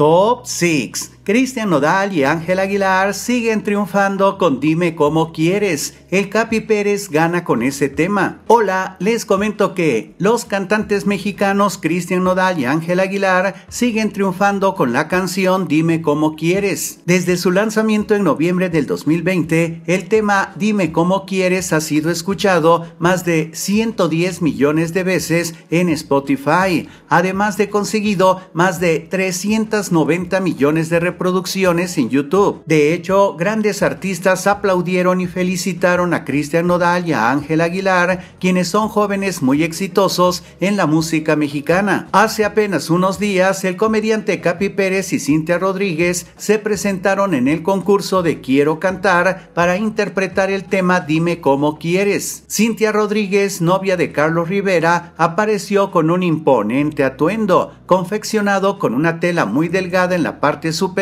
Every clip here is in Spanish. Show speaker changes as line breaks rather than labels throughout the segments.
Top 6 Cristian Nodal y Ángel Aguilar siguen triunfando con Dime Cómo Quieres. El Capi Pérez gana con ese tema. Hola, les comento que los cantantes mexicanos Cristian Nodal y Ángel Aguilar siguen triunfando con la canción Dime Cómo Quieres. Desde su lanzamiento en noviembre del 2020, el tema Dime Cómo Quieres ha sido escuchado más de 110 millones de veces en Spotify, además de conseguido más de 390 millones de reproducciones producciones en YouTube. De hecho, grandes artistas aplaudieron y felicitaron a Cristian Nodal y a Ángel Aguilar, quienes son jóvenes muy exitosos en la música mexicana. Hace apenas unos días, el comediante Capi Pérez y Cintia Rodríguez se presentaron en el concurso de Quiero Cantar para interpretar el tema Dime cómo quieres. Cintia Rodríguez, novia de Carlos Rivera, apareció con un imponente atuendo, confeccionado con una tela muy delgada en la parte superior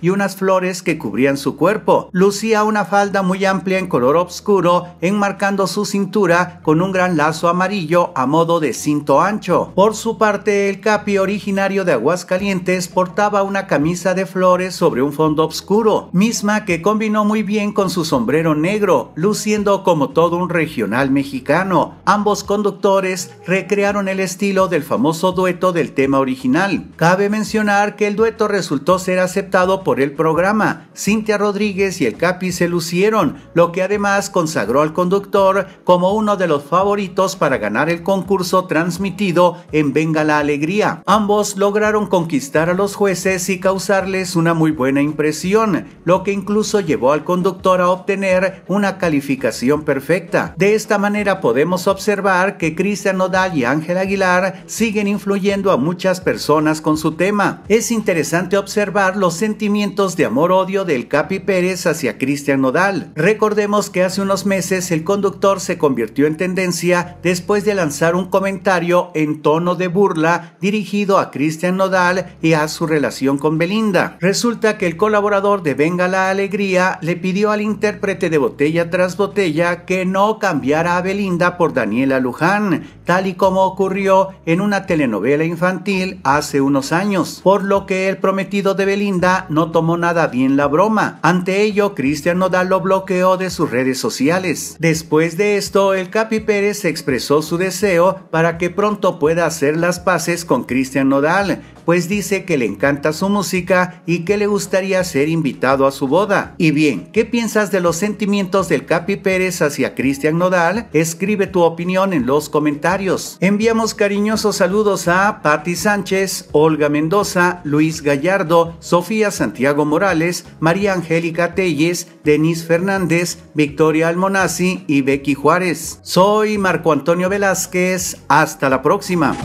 y unas flores que cubrían su cuerpo. Lucía una falda muy amplia en color oscuro, enmarcando su cintura con un gran lazo amarillo a modo de cinto ancho. Por su parte, el Capi, originario de Aguascalientes, portaba una camisa de flores sobre un fondo oscuro, misma que combinó muy bien con su sombrero negro, luciendo como todo un regional mexicano. Ambos conductores recrearon el estilo del famoso dueto del tema original. Cabe mencionar que el dueto resultó ser aceptado por el programa. Cintia Rodríguez y el Capi se lucieron, lo que además consagró al conductor como uno de los favoritos para ganar el concurso transmitido en Venga la Alegría. Ambos lograron conquistar a los jueces y causarles una muy buena impresión, lo que incluso llevó al conductor a obtener una calificación perfecta. De esta manera podemos observar que Cristian Nodal y Ángel Aguilar siguen influyendo a muchas personas con su tema. Es interesante observar los sentimientos de amor-odio del Capi Pérez hacia Cristian Nodal. Recordemos que hace unos meses el conductor se convirtió en tendencia después de lanzar un comentario en tono de burla dirigido a Cristian Nodal y a su relación con Belinda. Resulta que el colaborador de Venga la Alegría le pidió al intérprete de Botella tras Botella que no cambiara a Belinda por Daniela Luján, tal y como ocurrió en una telenovela infantil hace unos años, por lo que el prometido de Belinda Linda no tomó nada bien la broma. Ante ello, Cristian Nodal lo bloqueó de sus redes sociales. Después de esto, el Capi Pérez expresó su deseo para que pronto pueda hacer las paces con Cristian Nodal, pues dice que le encanta su música y que le gustaría ser invitado a su boda. Y bien, ¿qué piensas de los sentimientos del Capi Pérez hacia Cristian Nodal? Escribe tu opinión en los comentarios. Enviamos cariñosos saludos a Patti Sánchez, Olga Mendoza, Luis Gallardo, Sofía Santiago Morales, María Angélica Telles, Denise Fernández, Victoria Almonazzi y Becky Juárez. Soy Marco Antonio Velázquez, hasta la próxima.